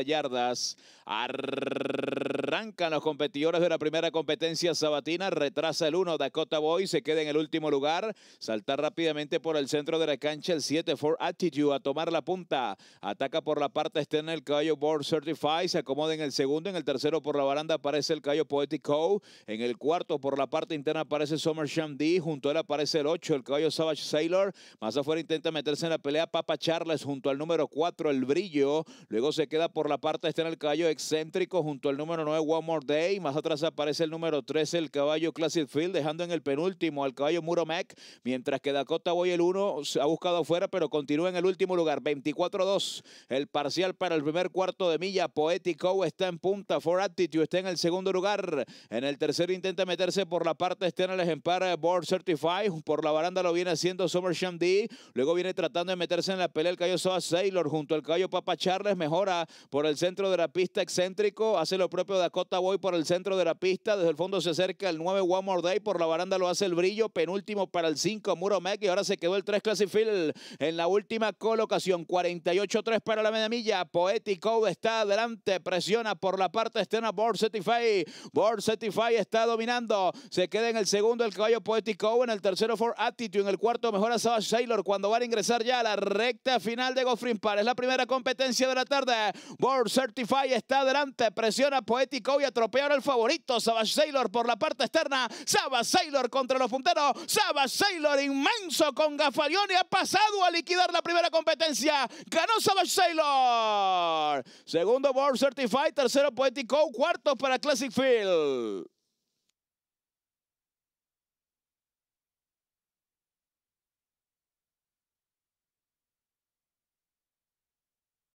yardas. Arrancan los competidores de la primera competencia sabatina. Retrasa el 1 Dakota Boy. Se queda en el último lugar. salta rápidamente por el centro de la cancha el 7 for Attitude a tomar la punta. Ataca por la parte externa el caballo Board Certified. Se acomoda en el segundo. En el tercero por la baranda aparece el caballo Poetic Co. En el cuarto por la parte interna aparece Summer D, Junto a él aparece el 8, el caballo Savage Sailor. Más afuera intenta meterse en la pelea Papa Charles junto al número 4, el Brillo. Luego se queda por por la parte está en el caballo excéntrico junto al número 9 One More Day. Más atrás aparece el número 13 el caballo Classic Field dejando en el penúltimo al caballo mac Mientras que Dakota Boy el 1 ha buscado afuera pero continúa en el último lugar. 24-2 el parcial para el primer cuarto de milla. poético está en punta. For Attitude está en el segundo lugar. En el tercero intenta meterse por la parte en el ejemplar eh, Board Certified. Por la baranda lo viene haciendo Summer Shandy. Luego viene tratando de meterse en la pelea el caballo Soa Sailor junto al caballo Papa Charles. Mejora por el centro de la pista excéntrico. Hace lo propio Dakota Boy por el centro de la pista. Desde el fondo se acerca el 9 One More Day. Por la baranda lo hace el brillo. Penúltimo para el 5 Muro Mac. Y ahora se quedó el 3 Classifield en la última colocación. 48-3 para la media milla. Poetic está adelante. Presiona por la parte externa Board Setify. Board Setify está dominando. Se queda en el segundo el caballo Poetic En el tercero For Attitude. En el cuarto mejora Savage Sailor cuando van a ingresar ya a la recta final de Goffrin Park. Es la primera competencia de la tarde. Board Certify está adelante, presiona Poético y atropella al favorito, Savage Sailor por la parte externa, Savage Sailor contra los punteros, Savage Sailor inmenso con y ha pasado a liquidar la primera competencia, ganó Savage Sailor, segundo Board Certify. tercero Poético, cuarto para Classic Field.